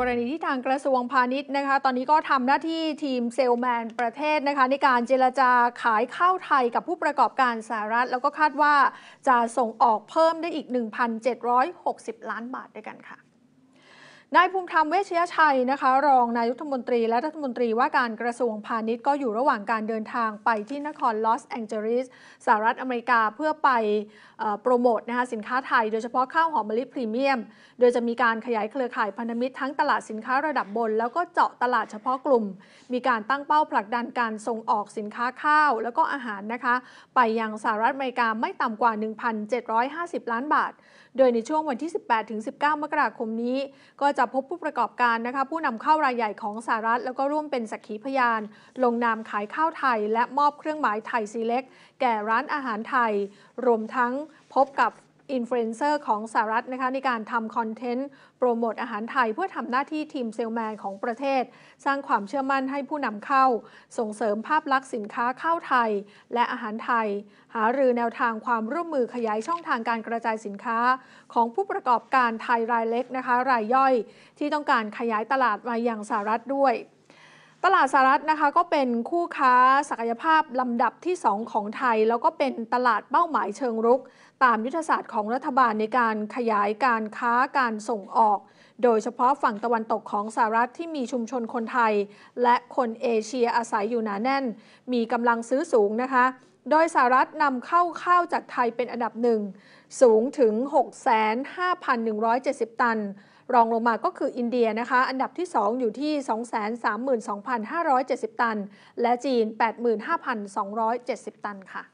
กรณีที่ทางกระทรวงพาณิชย์นะคะ ตอนนี้ก็ทำหน้าที่ทีมเซลแมนประเทศนะคะ ในการเจรจาขายข้าวไทยกับผู้ประกอบการสหรัฐ แล้วก็คาดว่าจะส่งออกเพิ่มได้อีก 1,760 ล้านบาทด้วยกันค่ะนายภูมิธรรมเวชยชัยนะคะ รองนายรัฐมนตรีและรัฐมนตรีว่าการกระทรวงพาณิชย์ก็อยู่ระหว่างการเดินทางไปที่นครลอสแองเจลิสสหรัฐอเมริกาเพื่อไปโปรโมทนะคะสินค้าไทย โดยเฉพาะข้าวหอมมะลิพรีเมียมโดยจะมีการขยายเครือข่ายพันธมิตรทั้งตลาดสินค้าระดับบน แล้วก็เจาะตลาดเฉพาะกลุ่ม มีการตั้งเป้าผลักดันการส่งออกสินค้าข้าวแล้วก็อาหารนะคะไปยังสหรัฐอเมริกาไม่ต่ำกว่า1,750 ล้านบาท โดยในช่วงวันที่ 18-19มกราคมนี้ก็จะจะพบผู้ประกอบการนะคะผู้นำเข้ารายใหญ่ของสหรัฐ แล้วก็ร่วมเป็นสักขีพยาน ลงนามขายข้าวไทย และมอบเครื่องหมายไทยซีเล็ก แก่ร้านอาหารไทย รวมทั้งพบกับอินฟลูเอนเซอร์ของสหรัฐนะคะในการทำคอนเทนต์โปรโมทอาหารไทยเพื่อทำหน้าที่ทีมเซลแมนของประเทศ สร้างความเชื่อมั่นให้ผู้นำเข้า ส่งเสริมภาพลักษณ์สินค้าข้าวไทย และอาหารไทย หารือแนวทางความร่วมมือขยายช่องทางการกระจายสินค้า ของผู้ประกอบการไทยรายเล็กนะคะ รายย่อย ที่ต้องการขยายตลาดมาอย่างสหรัฐด้วยตลาดสหรัฐนะคะก็เป็นคู่ค้าศักยภาพลำดับที่ 2 ของไทย แล้วก็เป็นตลาดเป้าหมายเชิงรุก ตามยุทธศาสตร์ของรัฐบาลในการขยายการค้าการส่งออก โดยเฉพาะฝั่งตะวันตกของสหรัฐที่มีชุมชนคนไทย และคนเอเชียอาศัยอยู่หนาแน่น มีกำลังซื้อสูงนะคะโดยสหรัฐนำเข้าข้าวจากไทยเป็นอันดับหนึ่งสูงถึง 65,170 ตัน รองลงมาก็คืออินเดียนะคะ อันดับที่ 2 อยู่ที่ 232,570 ตัน และจีน 85,270 ตันค่ะ